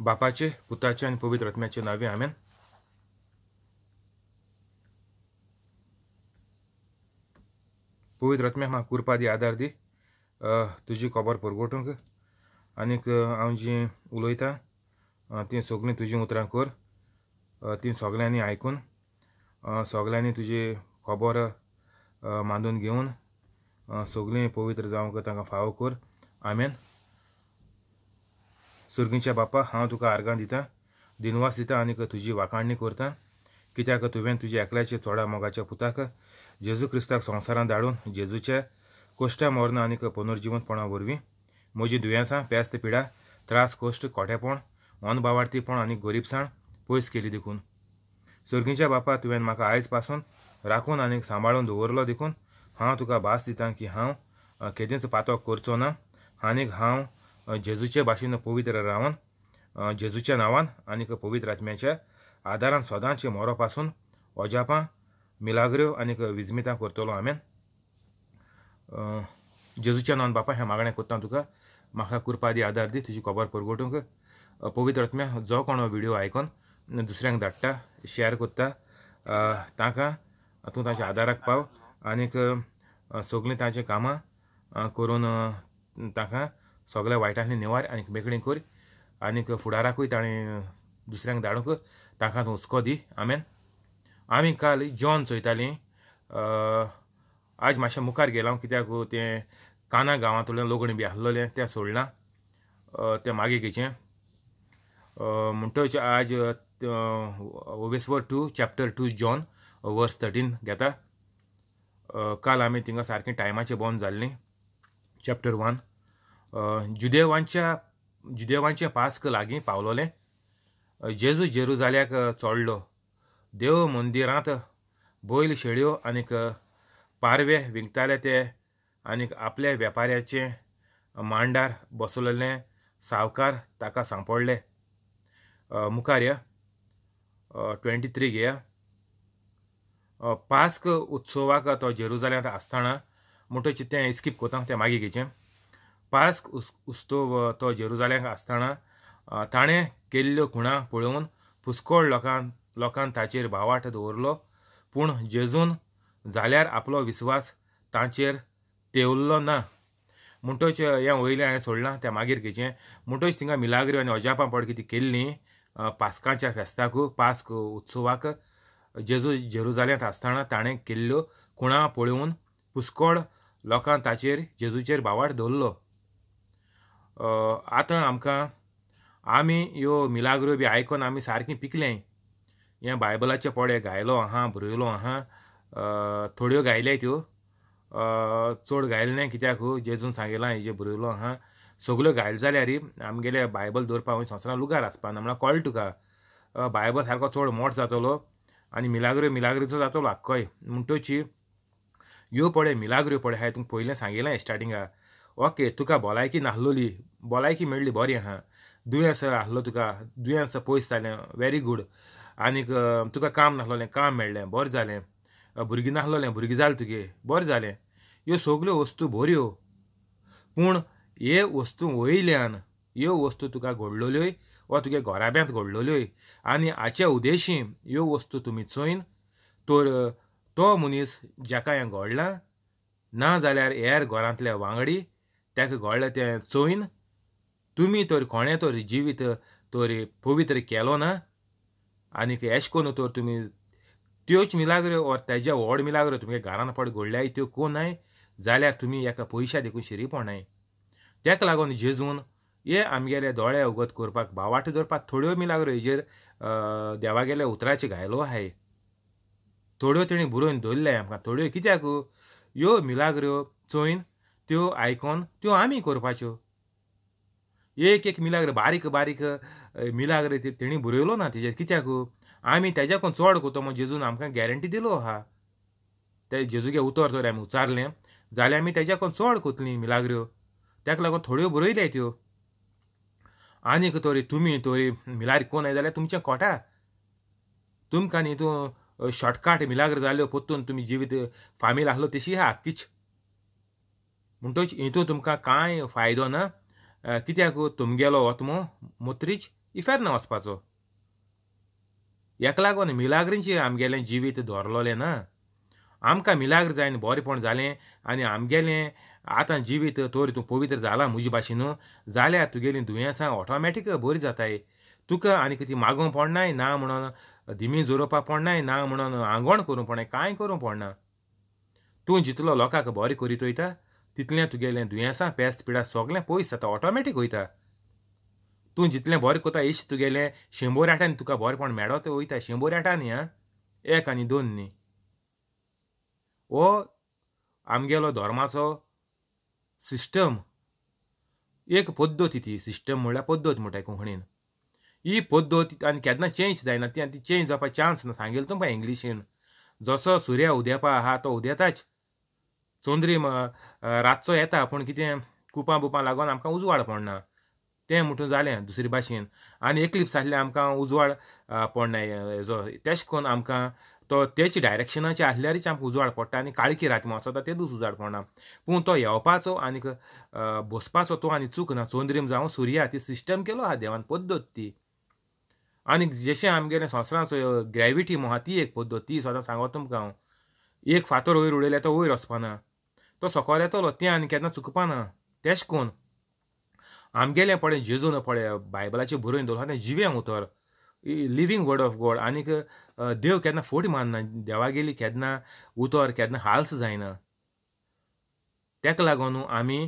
बापाचे पुताचे आणि पवित्र आत्म्याचे नावे आम्ही पवित्र आत्म्या कुरपा दी आदार दी तुजी खोबोर परगोटूंक आनीक हांव जी उलयतां ती सगळीं तुझी उतरां कर ती सगळ्यांनी आयकून सगळ्यांनी तुजी खबर मानून घेऊन सगळीं पवित्र जावंक तांकां फावो कर आमेन सुर्गींच्या बापा हांव तुका आर्गां दिता दिनवास दिता आनीक तुजी वाखाणणी करता कित्याक तुवें तुजे एकल्याच्या चोडा मोगाच्या पुताक जेजू क्रिस्ताक संवसारांत धाडून जेजूच्या कोश्टा मरण आनीक पुनर्जिवनपणा वरवीं म्हजीं दुयेंसां पेस्त पिडा त्रास कोश्ट कोटेपण अनबावार्थीपण आनी गरीबसाण पयस केली देखून सुर्गींच्या बापा तुवें म्हाका आयज पासून राखून आनीक सांबाळून दवरलो देखून हांव तुका भास दितां की हांव केदेंच पातो करचो ना आनीक हांव जेजूचे भाषेनं पवित्र रावन जेजूच्या नावान आणि पवित्र आत्म्याच्या आदारान सदांचे मोरो पासून ओजापां मिलाग्र्यो आनीक विजमितां करतलो हांवें जेजूच्या नावान बापा हे मागण्या कोत्ता तुका म्हाका कुरपा दी आदार दी तुजी खोबोर परगोटूंक पवित्र आत्म्या जो कोण हो व्हिडिओ आयकोन दुसऱ्यांक धाडटा शेअर कोत्ता तांकां तूं तांच्या आदाराक पाव आनीक सगलीं ताचीं कामां करून ताका सगळ्या वायटांनी निवार आणि मेकळीं कर आणि फुडाराकूय ताणें दुसऱ्यांक धाडूंक तांकां हुस्को दी आमेन आमी काल जॉन चोयतालीं आज मातशें मुखार गेलां कित्याक तें काना गांवांतल्यान लोगण बी आसलोलें तें सोडलां तें मागे घेचें म्हणटच आज वेस्वर two chapter two John verse thirteen घेता काल आमी थिंगा सारकें टायमाचें बंद जाल्लीं चॅप्टर वन जुदेवांच्या जुदेवांचे पास्क लागी पावलोलें जेजू जेरुजाल्याक चोडलो देव मंदिरांत बैल शेळ्यो आनीक पारवे विकताले ते आनीक आपले वेपाऱ्याचे मांडार बसलेले सावकार ताका सांपडले मुखार या ट्वेंटी थ्री घेया पास्क उत्सवाक तो जेरुजाल्यांत आसतना म्हणटच तें स्कीप कोता तें मागीर घेचें पास उत्सव तो जेरुजाल्यांक आसतना ताणें केल्ल्यो खुणां पळोवन पुस्कोळ लोकांक लोकां ताचेर भावाट दवरलो पूण जेजून जाल्यार आपलो विस्वास तांचेर तेवल्लो ना म्हणटच हें वयलें हांवें सोडलां तें मागीर घेचें म्हणटच थिंगा मिलाग्रियो आनी अजापां पड कितें केल्लीं पास्काच्या फेस्ताक पास्क उत्सवाक जेजू जेरुजाल्यांत आसतना ताणें केल्ल्यो खुणां पळोवन पुस्कोळ लोकां ताचेर जेजूचेर भावाट दवरलो आतां आमकां आमी ह्यो मिलाग्रो बी आयकून आमी सारकें पिकलें हें बायबलाचे पोडे गायलो आहा बरयलो आहा थोड्यो गायल्या त्यो चड गायलें ना कित्याक हो? जेजून सांगिलां हेजें बरयलो आहा सगल्यो घायल जाल्यार आमगेले बायबल दवरपा संवसारांत लुगार लुगार आसपाना म्हणल्यार कळ्ळें तुका बायबल सारको चड मोठ जातलो आनी मिलाग्रो मिलाग्रीचो जातलो आख्खोय म्हण तशी ह्यो पोडे मिलाग्रो पळय हांवें तुमकां पयलें सांगिल्लें स्टार्टिंगा ओके तुका भलायकी नाहलोली भलायकी मेळ्ळी बरी आहा दुयेंस आसलो तुका दुयेंस पयस जालें वेरी गूड आनीक तुका काम नासलोलें काम मेळ्ळें बरें जालें भुरगीं नासलोलें भुरगीं जालें तुगे बरें जालें ह्यो सगल्यो वस्तू बऱ्यो पूण हे वस्तू वयल्यान ह्यो वस्तू तुका घडलोल्योय वा तुगे घोराब्यांत घडलोल्योय आनी हाच्या उद्देशी ह्यो वस्तू तुमी चोयन तर तो मनीस जाका हें घडलां ना जाल्यार हेर घरांतल्या वांगडी ताका घोळ्ळें तें चोयन तुमी तर कोणें तर जिवीत तर पवित्र केलो ना आनीक एश कोन्न तर तुमी त्योच मिलाग्र्यो ओर तेज्या व्हड मिलाग्र्यो तुमगे घरान पड घडल्याय त्यो आय जाल्यार तुमी एका पयशा देखून शिरी पोणाय तेका लागून जेजून हे आमगेले दोळे अवगत करपाक बावाट धरपाक थोड्यो मिलाग्र्यो हेजेर देवागेल्या उतराचे घायलो आहाय थोड्यो तेणी बरोवन दवरल्या आमकां थोड्यो कित्याक ह्यो मिलाग्र्यो चोयन त्यो आयकॉन त्यो आमी करपाच्यो एक एक मिलाग्र बारीक बारीक मिलाग्र तेणी बरयलो ना तेजेर कित्याक आमी तेज्याकून चड कोतो म्हण जेजून आमकां गॅरंटी दिलो आहा ते जेजूगे उतर जर आमी उचारलें जाल्यार आमी तेज्याकून चड कोतली मिलाग्र्यो ताका लागून थोड्यो बरयल्या त्यो आनीक तरी तुमी तरी मिलार कोण आय जाल्यार तुमचें कोटा तुमकां न्ही तूं शॉर्टकट मिलाग्र जाल्यो पोत्तून तुमी जिवीत फामील आसलो तशी आहा किच म्हणटच हितून तुमकां कांय फायदो ना कित्याक तुमगेलो वतमो हो मोत्रीच इफेर ना वचपाचो हेका लागून मिलाग्रींचें आमगेलें जिवीत धरलोलें ना आमकां मिलाग्र जायन बरेंपण जालें आनी आमगेलें आतां जिवीत तोर तूं पवित्र जाला म्हजे भाशेन जाल्यार तुगेलीं दुयेंसां ऑटोमॅटीक बरी जाताय तुका आनी कितें मागोवं पडनाय ना म्हणून धिमी जोरोवपा पडनाय ना म्हणून आंगवण करूं पडनाय कांय करूं पडना तूं जितलो लोकांक बरें करीत वयता तितलें तुगेलें दुयेंसां पेस्त पिडा सोगलें पयस जाता ऑटोमॅटीक वयता तूं जितलें बरें कोता इश तुगेलें शेंबोऱ्याटांनी तुका बरेंपण मेळत वयता शेंबोऱ्याटांनी आं एक आनी दोन न्ही हो आमगेलो धर्माचो सिस्टम एक पद्दत ती सिस्टम म्हणल्यार पद्दत म्हणटाय कोंकणीन ही पद्दत आनी केन्ना चेंज जायना ती आनी ती चेंज जावपाक चान्स ना सांगिल्लो तुमकां इंग्लिशीन जसो सुर्या उदेपा आहा तो उदेताच चोंद्रीम रातचो येता पूण कितें कुपां बुपां लागून आमकां उजवाड पडना तें म्हणटून जालें दुसरे भाशेन आनी एक्लिप्स आसलें आमकां उजवाड पडना हेजो तेश कोन आमकां तो तेच डायरेक्शनाचे आसल्यारच आमकां उजवाड पडटा आनी काळखी रात मात जाता तेदूच उजवाड पडना पूण तो येवपाचो आनीक बसपाचो तो आनी चूक ना चोंद्रीम जावं सुर्या ती सिस्टम केलो हा देवान पद्दत ती आनी जशें आमगेलें संवसारांचो ग्रेविटी मोहा ती एक पद्दत ती सदां सांगो तुमकां हांव एक फातर वयर उडयल्या तो वयर वचपाना तो सोकोल येतलो तें आनी केन्ना चुकपाना तेश कोण आमगेलें पळय जेजून बायबलाचे बायबलाचें बरोवन दवरलो तें जिवें उतर लिवींग वर्ड ऑफ गॉड आनीक देव केन्ना फोट मारना देवागेली केन्ना उतर केन्ना हाल्स जायना तेका लागून आमी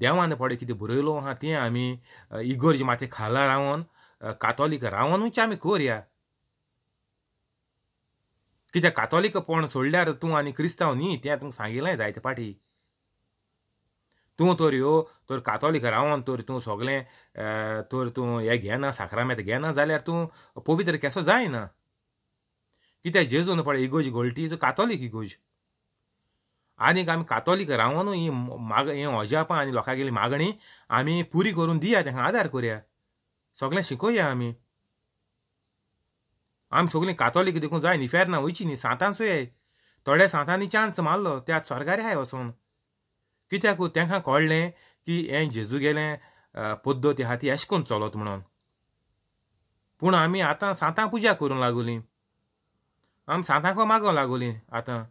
देवान पळय कितें बरयलो आहा तें आमी इगोर्ज माथें खाला रावन कातोलीक रावनूच आमी कोरया कित्याक कातोलीक पोण सोडल्यार तूं आनी क्रिस्तांव न्ही तें तुका सांगिल्लें जायते फाटी तूं तर यो तर कातोलीक रावन तर तूं सगलें तर तूं हें घेना साखरामेत घेना जाल्यार तूं पवित्र केसो जायना कित्याक जेजून पळय इगोज घोळटी जो कातोलीक इगोज आनीक आमी कातोलीक रावन ही माग हें अजापां आनी लोकांगेली मागणी आमी पुरी करून दिया तेंका आदार करया सगलें शिकोया आमी आमी सगलीं कातोलीक देखून फेर ना वयची न्ही सातांसूय सोय थोड्या सातांनी चान्स मारलो त्या स्वर्गारे हाय वसून कित्याक तांकां कळ्ळें की हें गेलें पद्दत आहा ती एशें करून चलत म्हणून पूण आमी आतां सातां पुजा करूंक लागोलीं आमी मागो मागोंक लागोलीं आतां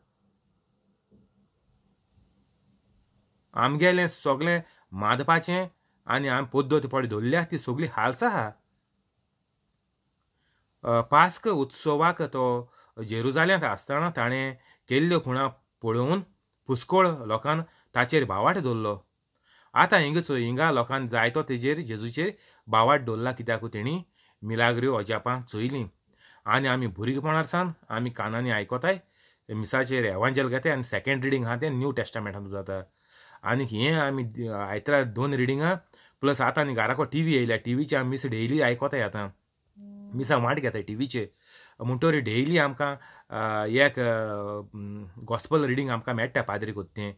आमगेलें सगळें मादपाचें आनी आमी पद्दत पळय धरल्या ती सगली हालस आहा पास्क उत्सवाक तो जेरुजाल्यांत आसतना ताणें केल्ल्यो खुणां पळोवन पुस्कोळ लोकान ताचेर बावाट दवरलो आतां हिंगचो हिंगा लोकां जायतो तेजेर जेजूचेर बावाट दवरला कित्याक तेणी मिलाग्र्यो अजापां चोयलीं आनी आमी भुरगेपणार सावन आमी कानांनी आयकोताय मिसाचेर एवांजल घेताय आनी सेकेंड रिडींग आहा तें न्यू टेस्टामेंटान जाता आनीक हें आमी आयतार दोन रिडिंगां प्लस आतां आनी घराको टी व्ही येयल्या टी व्हीचे आमी मिस डेली आयकोताय आतां मिसां वाट घेताय टीव्हीचे म्हणटरी डेली आमकां एक गॉस्पल रिडींग आमकां मेळटा पाद्री कोत्ते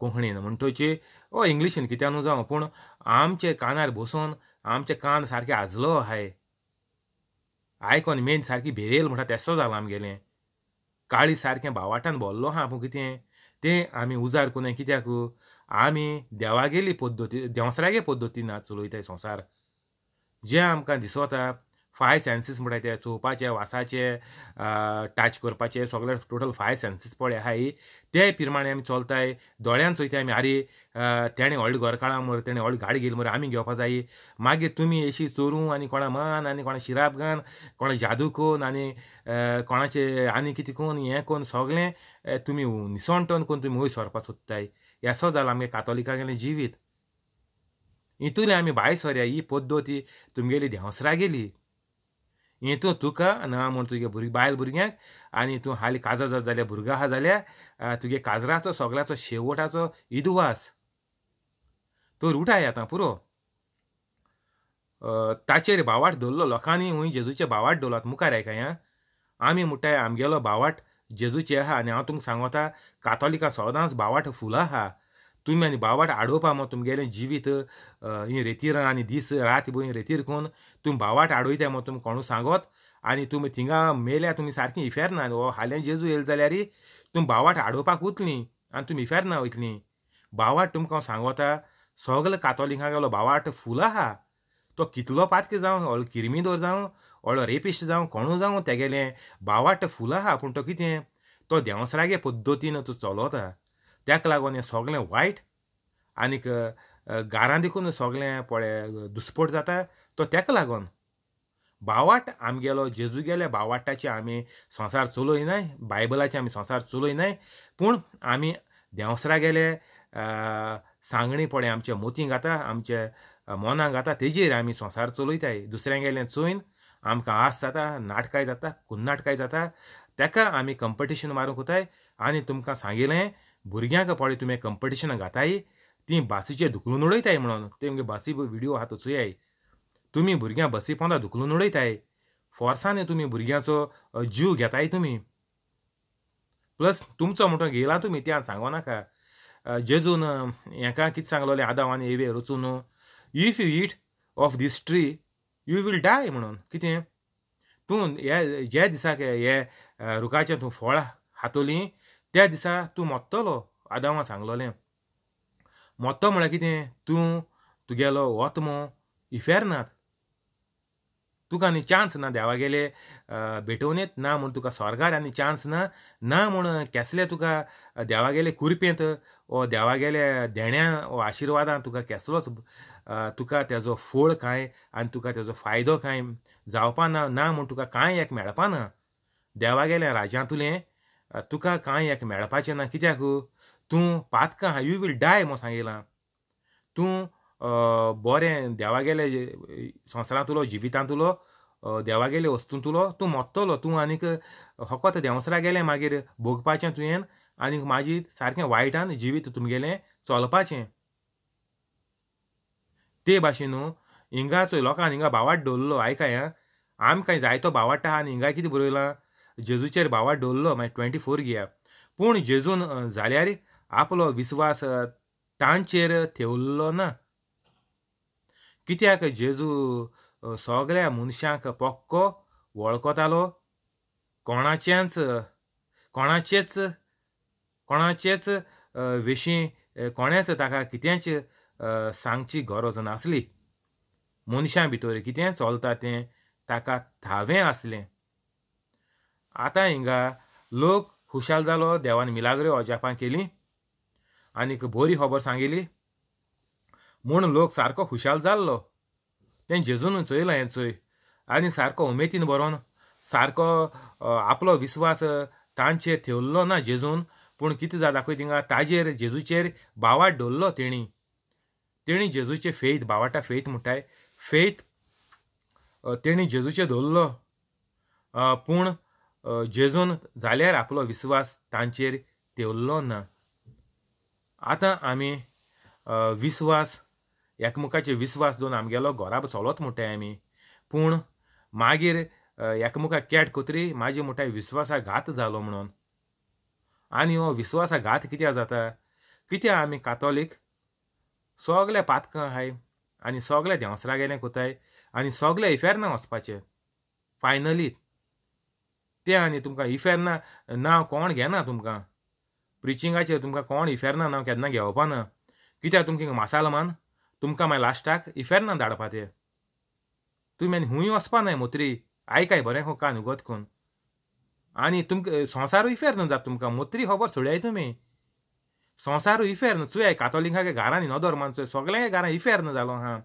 कोंकणीन म्हणटचे ओ इंग्लिशीन कित्या न्हू जावं पूण आमचे कानार बसून आमचे कान सारके आजलो आहाय आयकोन मेन सारकी भेरेल म्हणटा तेसो जाला आमगेलें काळी सारकें भावाटान भोल्लो आहा पूण कितें तें आमी उजार कोन कित्याक आमी देवागेली पद्दती देंवसरागे पद्दतीन चलोयताय संवसार जे आमकां दिसोता फाय सेन्सीस म्हणटा ते चोवपाचे वासाचे टच करपाचे सगळे टोटल फाय सेन्सीस पळे आहाय ते प्रमाणे आमी चलताय दोळ्यान चोयताय आमी आरे तेणें व्हडले घरकाळा मरे तेणें व्हडली गाडी गेली मरे आमी घेवपा जाय मागीर तुमी अशी चोरू आनी कोणा मान आनी कोणा शिराप घान कोणा जादू कोन आनी कोणाचे आनी कितें कोन हें कोन सगळें तुमी निसणटोन कोन तुमी वयर सरपाक सोदताय येसो जाला आमगे गेले जिवीत इतुले आमी भायर सरया ही पद्दती तुमगेली देंवसरा गेली हे तूं तुका ना म्हण तुगे भुरगीं बायल भुरग्यांक आनी तूं हाली काजर जर जाल्यार भुरगो आहा जाल्यार तुगे काजराचो सगळ्याचो शेवटाचो इदवास तो रुटाय आतां पुरो ताचेर बावाट दवरलो लोकांनी हूंय जेजूचे बावाट दवरलात मुखार आयकाय आमी म्हणटाय आमगेलो बावाट जेजूचे आहा आनी हांव तुमकां सांगोता कातोलिका सोदांच बावाट फुलां आहा तुम्ही आणि बावाट आडोवपा मो तुमगेलें जिवीत ही रेतीर आनी दीस राती भर रेतीर कोण तुमी बावाट आडोयता मग तुमी कोणू सांगत आनी तुमी थिंगा मेल्या तुमी सारकी ना वो हालें जेजू येयलो जाल्यार तुमी बावाट आडोवपाक उतली आनी तुमी इफेरना वयतलीं बावाट तुमकां हांव सांगोता सगले कातोलिंगा गेलो बावाट फुल आहा तो कितलो जाऊ जावं व्हडलो जाऊ जावं व्हडलो रेपिश्ट जावं कोणू जावं तेगेलें बावाट फुल आहा पूण तो कितें तो देंवसरागे पद्दतीन तो चलोता तेका लागून हें सोगलें वायट आनीक गारां देखून सोगलें पळय दुस्फोट जाता तो तेका लागोन बावाट आमगेलो जेजुगेल्या बावाटाचे आमी संवसार चलोयनाय बायबलाचे आमी संवसार चलोयनाय पूण आमी देंवसरा गेले सांगणी पोळे आमचे मोती घाता आमचे मोनां घाता तेजेर आमी संवसार चलोयताय दुसऱ्यां गेलें चोयन आमकां आस जाता नाटकाय जाता कुन्नाटकाय जाता तेका आमी कंपिटिशन मारूंक उताय आनी तुमकां सांगिल्लें भुरग्यांक पोळे तुमी कंपिटिशनां घाताय ती बासीचे धुकलून उडयताय म्हणून ते मुगे बासी व्हिडिओ हात तोचोयाय तुमी भुरग्यां बसी पोंदा धुकलून उडयताय फोर्सांनी तुमी भुरग्यांचो जीव घेताय तुमी प्लस तुमचो म्हणटो घेयला तुमी त्या सांगो नाका जेजून हेका कितें सांगलोलें आदाव आनी एवे रचून if you eat of this tree you will die म्हणून कितें तूं हे जे दिसाक हे रुखाचें तूं फळ हातोली त्या दिसा तूं मोत्तलो आदामा सांगलोलें मोत्तो म्हळ्यार कितें तूं तुगेलो वतमो इफेर नात तुका आनी चान्स ना देवागेले भेटोवन येत ना म्हूण तुका स्वर्गार आनी चान्स ना ना म्हूण केसले तुका देवागेले कुरपेंत वो देवागेले देण्या वो आशिर्वादान तुका केसलोच तुका तेजो फोळ कांय आनी तुका तेजो फायदो कांय जावपा ना ना म्हूण तुका कांय एक मेळपा ना देवागेल्या राज्यांतुलें तुका कांय एक मेळपाचें ना कित्याक तूं पातकां यू वील डाय म्हूण सांगिलां तूं बरें देवागेले संवसारांत तुलो जिवितांत तुलो देवागेले वस्तून तुलो तूं मोत्तलो तूं आनीक होकोत देंवसरा गेलें मागीर भोगपाचें तुवें आनीक म्हाजी सारकें वायटान जिवीत तुमगेलें चलपाचें ते भाशेन हिंगाचो लोकांनी हिंगा बावाट दवरलो आयकाय आमकां जायतो बावाटा आनी हिंगा कितें बरयलां जेजूचेर बावा डोल्लो मागीर ट्वेंटी फोर घेया पूण जेजून जाल्यार आपलो विस्वास तांचेर थेवल्लो ना कित्याक जेजू सगळ्या मनशांक पक्को वळखतालो कोणाचेच कोणाचेच कोणाचेच विशीं कोणेच ताका कितेंच सांगची गरज नासली मनशां भितर कितें चलता तें ताका थावें आसलें आता हिंगा लोक हुशाल जालो देवान मिलाग्रे अजापां हो केली आणि बोरी खबर सांगिली म्हूण लोक सारको हुशाल जाल्लो ते जेजून चोयलां हे चोय आनी सारको उमेदीन बरोवन सारको आपलो विस्वास तांचेर ठेवल्लो ना जेजून पूण कितें जाता पळय तिंगा ताजेर जेजूचेर बावाट दवरलो तेणी तेणी जेजूचे फेत बावाटा फेत म्हणटाय फेत तेणी जेजूचे धोल्लो पूण जेजून जाल्यार आपलो विस्वास तांचेर देवल्लो ना आतां आमी विस्वास एकमेकाचे विस्वास दोन आमगेलो घोरा चलोत म्हणटाय आमी पूण मागीर एकमुखाक कॅट कोत्री म्हाजी म्हणटाय विस्वासाघात जालो म्हणून आनी हो विस्वासाघात कित्या जाता कित्या आमी कातोलीक सगल्या पातकां हाय आनी सगल्या देंवसरागेलें गेले कोताय आनी सगल्या इफेर्ना वचपाचें फायनली तें आनी तुमकां इफेर्ना नांव कोण घेना तुमकां प्रिचिंगाचेर तुमकां कोण इफेर्ना नांव केन्ना घेवपा ना कित्याक तुमकां मान तुमकां मागीर लास्टाक इफेर्ना धाडपा ते तुमी आनी हूंय वचपा नाय मोत्री आयकाय बरें खो कान उगत कोन आनी तुमकां संवसारूय इफेर्न जाता तुमकां मोत्री खबर सोडयाय तुमी संवसारूय इफेर्न चुयाय कातोलिकांक घारांनी नदोर मानचो सगळ्यांक इफेर इफेर्न जालो आहा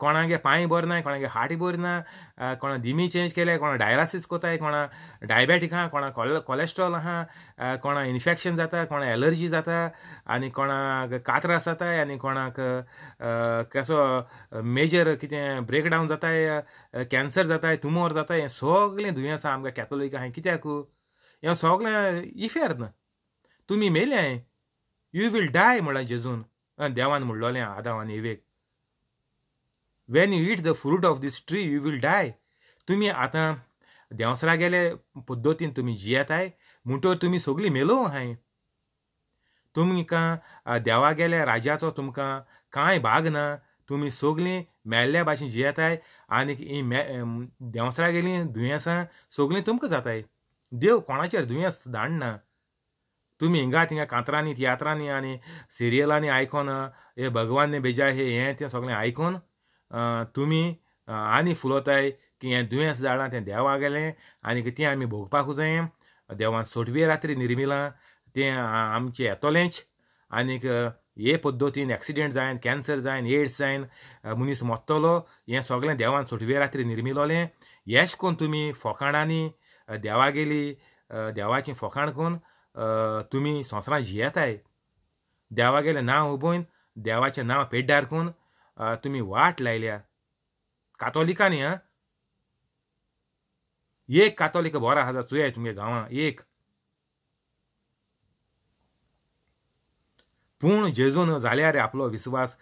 कोणागे पांय बरो ना कोणागे हार्ट बरी ना कोणा धिमी चेंज केले कोणा डायलासीस कोताय कोणा डायबेटीक आहा कोणा कोलेस्ट्रॉल आहा कोणा इन्फेक्शन जाता कोणा एलर्जी जाता आनी कोणाक कात्रास जाताय आनी कोणाक कसो मेजर कितें ब्रेकडावन जाताय कॅन्सर जाताय तुमोर जाताय हें सगलें दुयेंस आहा आमकां कॅथोलीक आहा कित्याक हें सगलें इफेर ना तुमी मेले यू वील डाय म्हणजे जेजून देवान म्हणलोलें आणि इवेक when you eat the fruit of this tree you will die तुम्ही आता देंवसरा गेले पद्दतीन तुमी जियेताय म्हणटोर तुम्ही सगळी मेलो हाय तुमकां देवा गेल्या राजाचो तुमकां कांय भाग ना तुमी सगळीं मेल्ल्या भाशेन जियेताय आनी ही मे देंवसरा गेलीं दुयेंसां सगळीं तुमकां जाताय देव कोणाचेर दुयेंस धाडना तुमी हिंगा थिंगा कांतरांनी तियात्रांनी आनी सिरियलांनी आयकोना हे भगवान ने बेजा हे हें तें सगळें आयकोन तुमी आनी फुलोताय की हें दुयेंस जाणां तें देवा गेलें आनीक तें आमी भोगपाकू जायें देवान सोटवे रात्री निर्मिलां तें आमचें येतोलेंच आनीक हे पद्दतीन एक्सिडेंट जायन कॅन्सर जायन एड्स जायन मनीस मोत्तलो हें सोगलें देवान सोटवे रात्री निर्मिलोलें हेश कोन तुमी फोकाणांनी गेली देवाचें फोकाण कोन तुमी संवसारांत जियेताय गेलें नांव उबोवन देवाचें नांव पेड्ड्यार कोन्न तुम्ही वाट लायल्या कातोलिकांनी हा एक कातोलिक बरा आसा चुया तुमच्या गांवां एक पूण जेजून रे आपलो विस्वास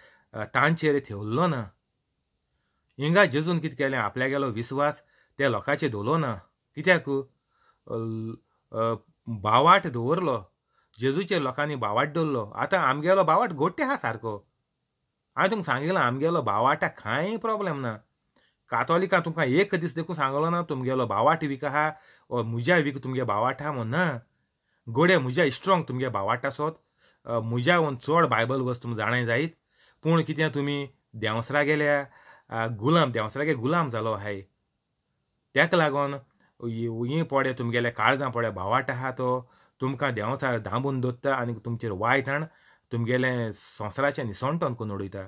तांचेर ठेवलो ना हिंगा जेजून कितें केलें गेलो विश्वास त्या लोकांचे दवरलो ना कित्याक बावाट दवरलो जेजूचे लोकांनी बावाट दवरलो आतां आमगेलो बावाट घोट्टे हा सारको हांवें तुमकां सांगिलां आमगेलो भावाटा कांय प्रॉब्लेम ना कातोलिकां तुमकां एक दीस देखून सांगलो ना तुमगेलो भावाट वीक आहा ओ म्हज्या वीक तुमगे आहा म्हण ना गोडे म्हज्या स्ट्रॉंग तुमगे भावाट आसत म्हज्या वन चड बायबल वस्त तुमी जाणाय जायत पूण कितें तुमी देंवसरा गेल्या गुलाम देंवसरागे गुलाम जालो आहाय तेका लागून ही पोडे तुमगेल्या काळजां पोडे भावाट आहा तो तुमकां देंवसा धांबून दोत्ता आनी तुमचेर वायट हाण तुमगेले संवसाराचें निसणटण करून उडयता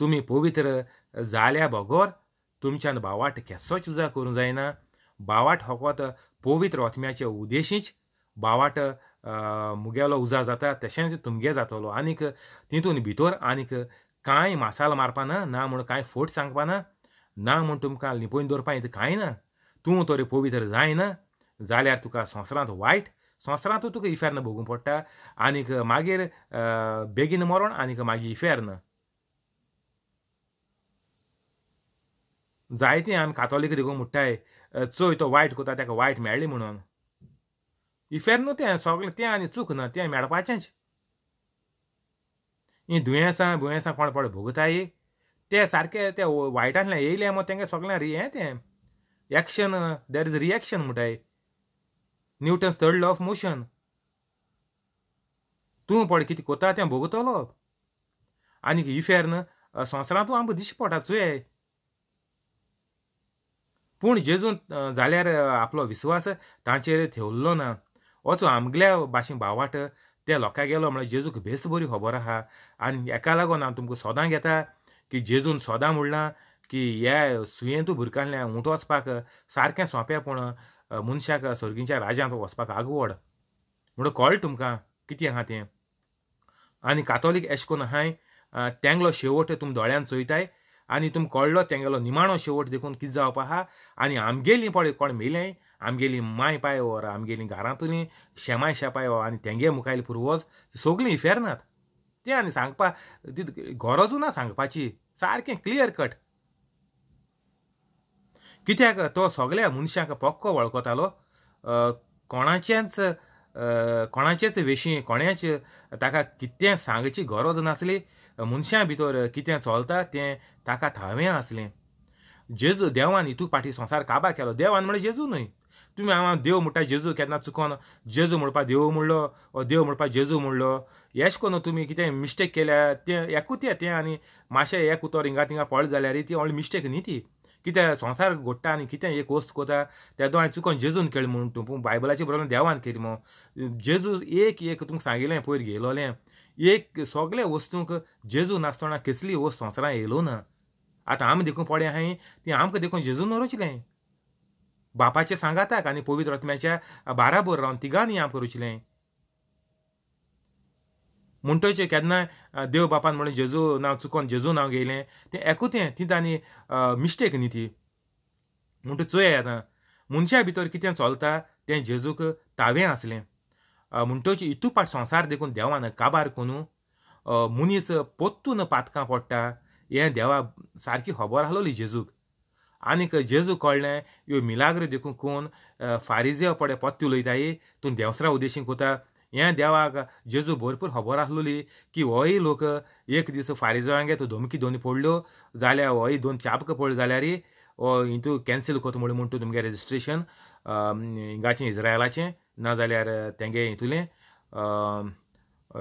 तुमी पवित्र जाल्या भोगोर तुमच्यान बावाट केसोच उजा करूं जायना बावाट होकोत पवित्र ओथम्याचे उद्देशीच बावाट मुगेलो उजा जाता तशेंच तुमगे जातलो आनीक तितून भितर आनीक कांय मासाल मारपाना ना म्हूण कांय फोट सांगपाना ना म्हूण तुमकां लिपोवन दवरपा इथं कांय ना तूं तरी पवित्र जायना जाल्यार तुका संवसारांत वायट संवसारांतूय तुका इफेर्न भोगूंक पडटा आनीक मागीर बेगीन मरण आनीक मागीर इफेर्न जायते आमी कातोलीक देखून म्हणटाय चोय तो वायट कोता तेका वायट मेळ्ळी म्हणून इफेर न्हू तें सगळें तें आनी चूक ना तें मेळपाचेंच हीं दुयेंसां भुयेंसां कोण पड भोगताय ते सारके ते वायटांतल्यान येयले मग तेंगे सगळें रि हें तें एक्शन देर इज रिएक्शन म्हणटाय Newton's third law of motion तूं पळय कितें कोता तें भोगतलो आनी ही फेर्न संवसारांतूय आमकां दिश्टी चुये पूण जेजून जाल्यार आपलो विस्वास तांचेर थेवल्लो ना वचो आमगल्या भाशेन भावाट त्या लोकांक गेलो म्हळ्यार जेजूक बेस बरी खबर आहा आनी एका लागून हांव तुमकां सोदां घेता की जेजून सोदां म्हणलां की हे सुयेंतू तूं उठ उंट वचपाक सारकें सोंपें पूण मनशाक सोर्गींच्या राज्यांत वचपाक आगवड म्हणून कळ्ळें तुमकां कितें आहा तें आनी कातोलीक एश करून आहाय तेंगलो शेवट तुम दोळ्यान चोयताय आनी तुमी कळ्ळो तेंगेलो निमाणो शेवट देखून कितें जावप आहा आनी आमगेली पळय कोण मेलें आमगेली माय पाय वर आमगेली घरांतली शेमाय शेपाय वर आनी तेंगे मुखायल पुर्वज सगळीं इफेरनात तें आनी सांगपा गरजू ना सांगपाची सारकें क्लियर कट कित्याक तो सगळ्या मनशांक पक्को वळखतालो कोणाचेच कोणाचेच वेशी कोणेच ताका कितें सांगची गरज नासली मनशां भितर कितें चलता तें ताका थावें आसलें जेजू देवान हितू फाटी संसार काबा केलो देवान म्हणजे जेजू न्हय तुमी हांव देव म्हणटा जेजू केन्ना चुकोन जेजू म्हणपा देव म्हणलो ओ देव म्हणपा जेजू म्हणलो एश करून तुमी कितें मिस्टेक केल्या तें एकूत ते तें आनी मातशें एक उतर हिंगा तिंगा पळ जाल्यार ती व्हडली मिस्टेक न्ही ती कित्या संवसार घोडटा आनी कितें एक वस्त कोता त्या दोळ्यान चुकून जेजून केळ म्हणून तूं पूण बायबलाचे बरोबर देवान केली म्हूण जेजू एक एक तुमकां सांगिल्लें पयर गेलोलें एक सगळे वस्तूंक जेजू नासतना कसली वस्त संवसारांत येयलो ना आतां आमी देखून पडे आहाय ती आमकां देखून जेजून रोचलें बापाचें सांगाताक आनी पवित्र आत्म्याच्या बाराबोर रावन तिगांनी आमकां रोचलें म्हणटचे केन्नाय देव बापान म्हणून जेजू नांव चुकोन जेजू नांव घेयलें तें एकूतें ती तांणी मिस्टेक न्ही ती म्हणटा चोया आतां मनशा भितर कितें चलता तें जेजूक तावें आसलें म्हणटच इतू पाट संवसार देखून देवान काबार करून मनीस पोत्तून पातकां पडटा हें देवा सारकी खबर आहलोली जेजूक आनीक जेजू कळ्ळें ह्यो मिलाग्र देखून कोण फारिजेव पडे पत्ती उलयताय तूं देवसरा उद्देशीक कोता या देवाक जेजू भरपूर खबर आसलोली की होय लोक एक दीस फारीजोळांगे तो धमकी दोन पडल्यो जाल्यार होय दोन चापक पडल्यो जाल्यार हितू कॅन्सील कोत म्हणून म्हणटा तुमगे रेजिस्ट्रेशन हिंगाचें ना नाजाल्यार तेंगे हितूले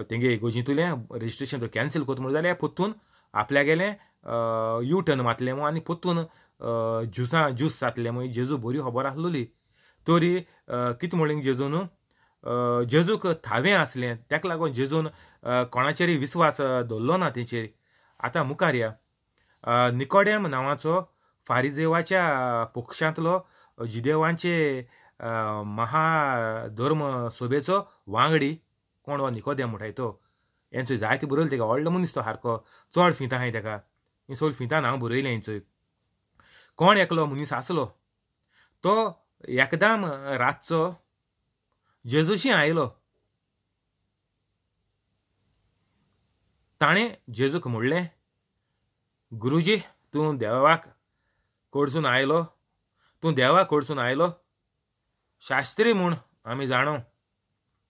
तेंगे तुले रेजिस्ट्रेशन तो कॅन्सील कोत म्हणून जाल्यार पोत्तून गेले यू टर्न मातले मु आनी पोत्तून ज्युसां ज्यूस जातले मु जेजू बरी खबर आसलोली तरी कितें म्हणलें जेजू न्हू जेजूक थावें आसलें ताका लागून जेजून कोणाचेरय विस्वास दवरलो ना तेचेर आतां मुखार या निकोडेम नांवाचो फारिजेवाच्या पक्षांतलो जिदेवांचे महाधर्म सोबेचो वांगडी कोण हो निकोदेम म्हणटाय तो हेंचो जायते बरयलो तेका व्हडलो मनीस तो सारको चड फिता हाय तेका ही सोल फिता हांव बरयलें हेंचोय कोण एकलो मनीस आसलो तो एकदम रातचो जेजूशी आयलो ताणें जेजूक म्हणलें गुरुजी तूं देवाक कडसून आयलो तूं देवा कडसून आयलो शास्त्री म्हूण आमी जाणो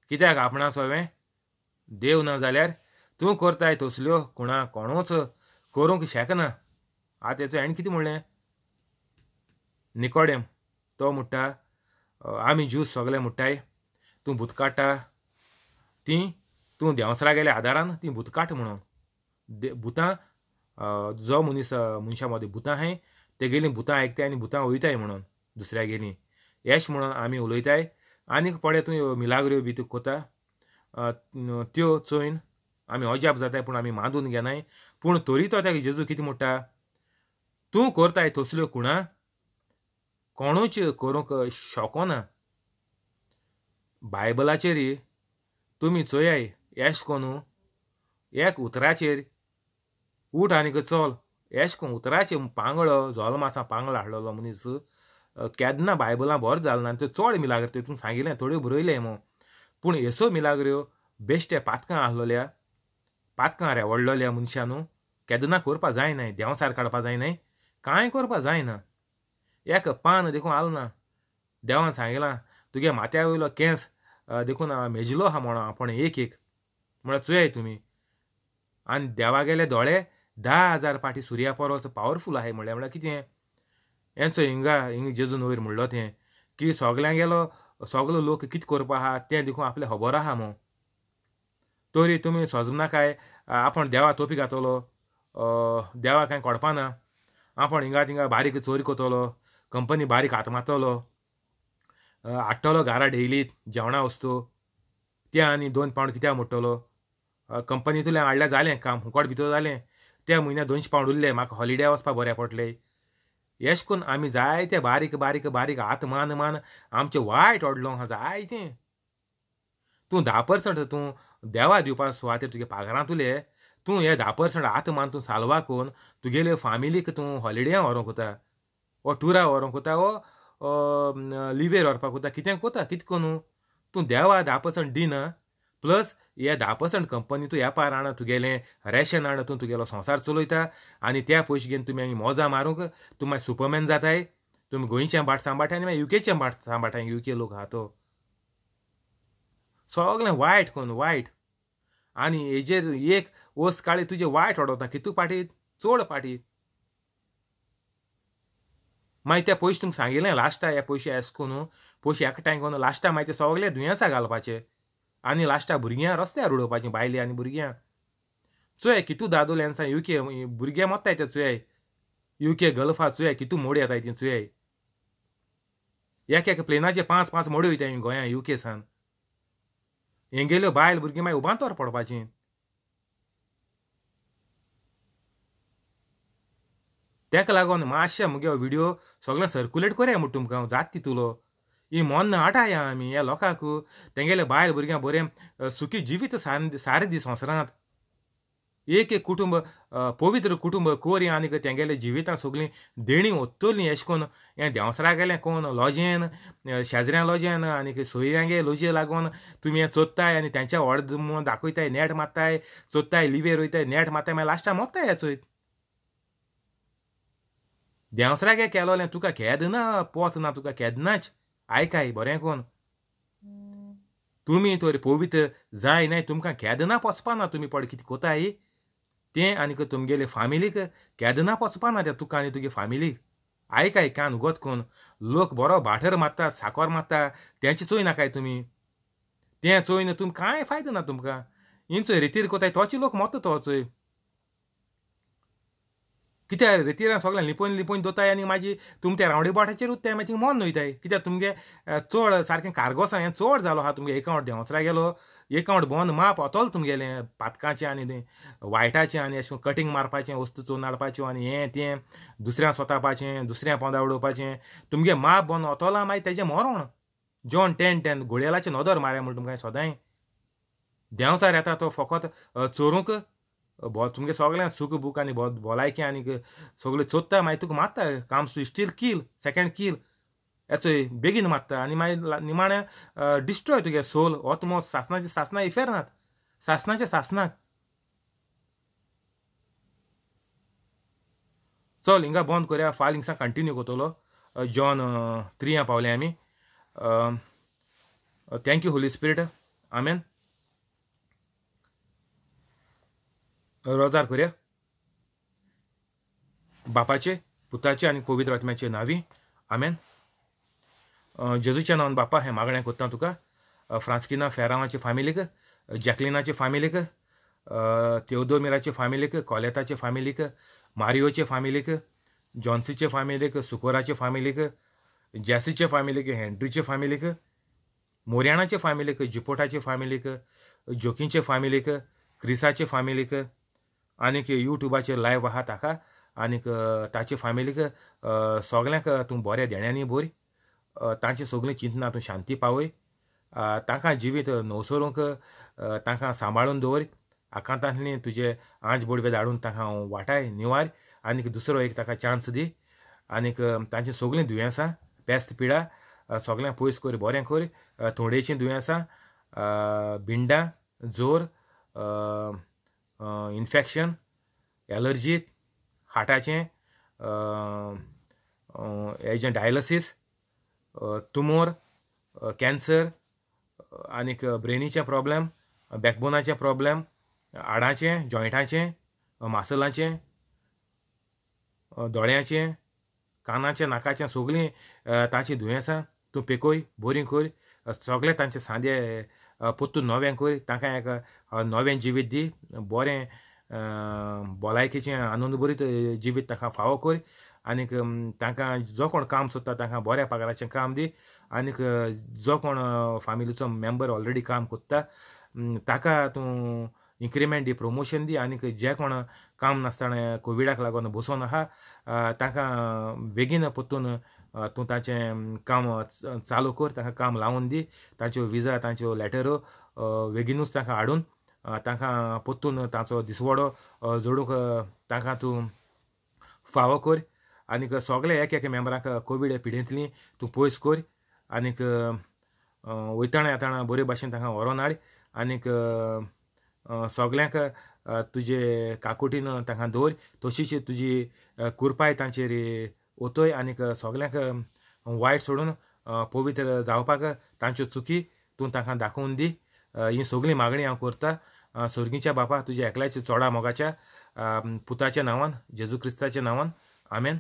कित्याक आपणा हांवें देव ना जाल्यार तूं करताय तसल्यो कोणा कोणूच करूंक शकना आतां तेचो हांवें कितें म्हणलें निकोडेम तो म्हणटा आमी ज्यूस सगले म्हणटाय तूं भुतकाटा तीं तूं गेल्या आदारान तीं भुतकाट म्हणून दे भुतां जो मनीस मनशा मदीं भुतां हें तेगेलीं भुतां आयकताय आनी भुतां वयताय म्हणून दुसऱ्या गेलीं येश म्हणून आमी उलयताय आनीक पडे तूं मिलाग्र्यो बी तूं कोता त्यो चोयन आमी अजाप जाताय पूण आमी मानून घेनाय पूण तोरी तो तेका जेजू कितें म्हणटा तूं करताय तसल्यो कुणा कोणूच करूंक शकोना बायबलाचेर तुमी चोयाय एश कोनू एक उतराचेर उठ आनीक चल एश कोन उतराचेर पांगळो झोलो आसा पांगळो हाडलेलो मनीस केदना बायबलां बरो जालना त्यो चड मिलाग्र तितून सांगिल्लें थोड्यो बरयलें मो पूण एसो मिलाग्र्यो बेश्टे पातकां आहलोल्या पातकां रेवडलोल्या मनशां न्हू केदना करपा जायनाय सार काडपा जायनाय कांय करपा जायना एक पान देखून ना देवान सांगिलां तुगे माथ्या वयलो केंस देखून मेजिलो हा म्हणो आपण एक एक म्हळ्यार चुयाय तुमी आनी देवागेले दोळे धा हजार पाटी सुर्या परस पावरफूल आहाय म्हणल्यार म्हळ्यार कितें हेंचो हिंगा हिंग जेजून वयर म्हणलो तें की गेलो सगलो लोक कितें करपा आहा तें देखून आपले खबर आहा म्हूण तरी तुमी काय आपण देवा तोपी घातलो देवा कांय कोडपाना आपण हिंगा तिंगा बारीक चोरी कोतलो कंपनी बारीक हात मारतलो हाडटलो घारा डेलीत जेवणा वस्तू त्या आनी दोन पावंड कित्याक मोडटलो कंपनींतल्यान हाडल्यार जालें काम हुकोट भितर जालें त्या म्हयन्या दोनशे पावंड उरले म्हाका हॉलिडे वचपाक बऱ्या पडले एश करून आमी जायते बारीक बारीक बारीक हात मान मान आमचें वायट ओडलो हा जायतें तूं धा पर्संट तूं देवा दिवपा सुवाते तुगे पागारांत उले तूं हे धा पर्संट हात मान तूं सालवा करून तुगेले फामिलीक तूं हॉलिडे व्हरोंक कोता वो टुरा व्हरोंक कोता वो लिवेर व्हरपाक कोता कित्याक कोता कितें करूं तूं देवा धा पर्संट दिना प्लस हे धा पर्संट कंपनी तूं येपार आणा तुगेलें रेशन आणा तूं तुगेलो संवसार चलयता आनी त्या पयशे घेवन तुमी आमी मोजा मारूंक तूं मागीर सुपरमॅन जाताय तुमी गोंयचे भाट सांबाटाय आनी मागीर युकेचे भाट सांबाटाय युके लोक आहा तो सगळें वायट कोन्न वायट आनी हेजेर एक ओस काळी तुजे वायट की कितू पाटी चड पाटी मागीर त्या पयशे तुमकां सांगिल्लें लास्टा हे पयशे एस कोन पयशे एकठांय करून लास्टा मागीर ते सगळे दुयेंसां घालपाचे आनी लास्टा भुरग्यां रस्त्यार उडोवपाचीं बायले आनी भुरग्यां चोय कितू दादोल यू के भुरगे मोत्ताय ते यू के गल्फा चुये कितू मोडी येताय ती चुये एक एक प्लेनाचे पांच पांच मोडी वयताय गोंया युके सान हेंगेल्यो बायल भुरगीं मागीर उबांतोर पडपाचीं तेका लागोन मातशें मुगे व्हिडिओ सगळें सर्कुलेट कोरया म्हूण तुमकां जात तितुलो ही मोन्न आटाया आमी ह्या लोकांक तेंगेले बायल भुरग्यां बरें सुखी जिवीत सार सारे दीस संवसारांत एक एक कुटुंब पवित्र कुटुंब कोरी आनीक तेंगेले जिवितां सगळीं देणी ओत्तोली अशें करून हें देंवसरा गेलें कोण लॉजेन शेजऱ्यां लॉजेन आनी सोयऱ्यांगे लॉजे लागून तुमी हें चोत्ताय आनी तेंच्या व्हड दाखयताय नेट मारताय चोत्ताय लिवेर वयताय नेट मारताय मागीर लास्टाक मोत्ताय हे चोयत देंवसरागे केलोलें तुका खेद ना पोच ना तुका केदनाच आयकाय बरें कोन तुमी तर पवित्र जाय नाय तुमकां केदना पोचपा ना तुमी पड कितें कोताय तें आनीक तुमगेले फामिलीक केदना पोचपा ना त्या तुका आनी तुगे फामिलीक आयकाय कान उगत कोन लोक बरो भाटर मारता साखर मारता तेंचे चोय नाकाय तुमी तें ना तुम कांय फायदो ना तुमकां इंचो रितीर कोताय तोचे लोक मोत्त तो चोय कित्या रेतीरान सगळ्यांक लिपोवन लिपोवन दोताय आनी माझी तुमी त्या रावडी बोटाचेर उत्ताय मागीर तिंगा मोन न्हयताय कित्याक तुमगे चड सारकें कारगोसा हें चड जालो हा तुमगे एकावंट देंवसरा गेलो एकावंट भोवन माप ओतोलो तुमगेलें पातकाचें आनी वायटाचें आनी अशें कटींग मारपाचें वस्तू चोरून हाडपाच्यो आनी हें तें दुसऱ्या स्वतापाचें दुसऱ्या पोंदा उडोवपाचें तुमगे माप बंद ओतोलां मागीर तेजें मोरोण जेवण टेन टेन घोडेलाचें नोदर मारे म्हूण तुमकां सदांय देंवसार येता तो फकत चोरूंक भर तुमगे सगळ्यां सुख बुक आणि भोव भोलायकी आनी सगळे चोत्ता मागीर तुका मारता काम सु स्टील कील सेकंड कील याचो बेगीन मारता आनी मागीर निमाणे डिस्ट्रॉय तुगे सोल हो तुम सासनाची सासना नात सासनाच्या सासनाक चल हिंगा बंद करूया फाल हिंगसा कंटिन्यू करतलो जॉन त्रिया पावले आम्ही थँक्यू होली स्पिरिट आमेन रोजार करूया बापाचे पुताचे आणि पवित्र आत्म्याचे नावी आमेन जेजूच्या नावान बापा हे मागणें कोत्ता तुका फ्रांस्किना फेरांवाचे फामिलीक जॅकलिनाचे फामिलीक तेवदोमिराचे फामिलीक कॉलेताचे फामिलीक मारियोचे फामिलीक जॉन्सीचे फामिलीक सुकोराचे फामिलीक जॅसीचे फामिलीक हेंड्रीचे फामिलीक मोर्याणाचे फामिलीक जुपोटाचे फामिलीक जोकींचे फामिलीक क्रिसाचे फामिलीक आनीक युट्यूबाचेर लायव्ह आहा ताका आनीक ताचे फॅमिलीक सोगल्यांक तूं बऱ्या देण्यांनी बरी तांची सगलीं चिंतना तूं शांती पावय तांकां जिवीत नवसरूंक तांकां सांबाळून दवर आकांतांतली तुजे आंज बोडवे धाडून तांकां हांव वाटाय निवार आनीक दुसरो एक ताका चान्स दी आनीक तांची सगळीं दुयेंसां बेस्त पिडा सगळ्यांक पयस कर बरें कर थोडेचीं दुयेंसां भिंडां जोर इन्फेक्शन, एलर्जी हार्टाचें हेजें डायलसीस तुमोर कॅन्सर आनीक ब्रेनीचे प्रॉब्लेम बॅकबोनाचे प्रॉब्लेम आडाचे, जॉयंटाचे मासलाचे, दोळ्याचे कानाचे नाकाचे सोगली ताची दुयेंसां तूं पेकोय बोरी कोर सगळें तांचे सांदे पोत्तू नव्यां कोरी तांकां एक नव्यां जिवीत दी बरें भलायकेचें आनंदभरीत जिवीत तांकां फावो कोर आनीक तांकां जो कोण काम सोदता तांकां बऱ्या पगाराचें काम दी आनीक जो कोण फामिलीचो मेंबर ऑलरेडी काम कोत्ता ताका तूं इन्क्रिमेंट दी प्रोमोशन दी आनीक जे कोण काम नासतना कोविडाक लागून बसून आहा तांकां बेगीन पोत्तून तूं तांचें काम चालू कर तांकां काम लावन दी तांच्यो विजा तांच्यो लॅटरो बेगीनूच तांकां हाडून तांकां पोत्तून तांचो दिसवडो जोडूंक तांकां तूं फावो कर आनीक सगळे एक एक मेंबरांक कोवीड पिडेंतली तूं पयस कर आनीक वयताणा येताणा बरे भाशेन तांकां व्हरोन हाड आनीक सगळ्यांक तुजे काकुटीन तांकां दवर तशीच तुजी कुरपाय तांचेर ओतोय आणि सगळ्यांक वायट सोडून पवित्र जावपाक तांच्यो चुकी तूं तांकां दाखोवन दी ही सगळी मागणी हांव करतां स्वर्गीच्या बापा तुज्या एकल्याच्या चोडा मोगाच्या पुताच्या नांवान जेजू क्रिस्ताच्या नांवान आमेन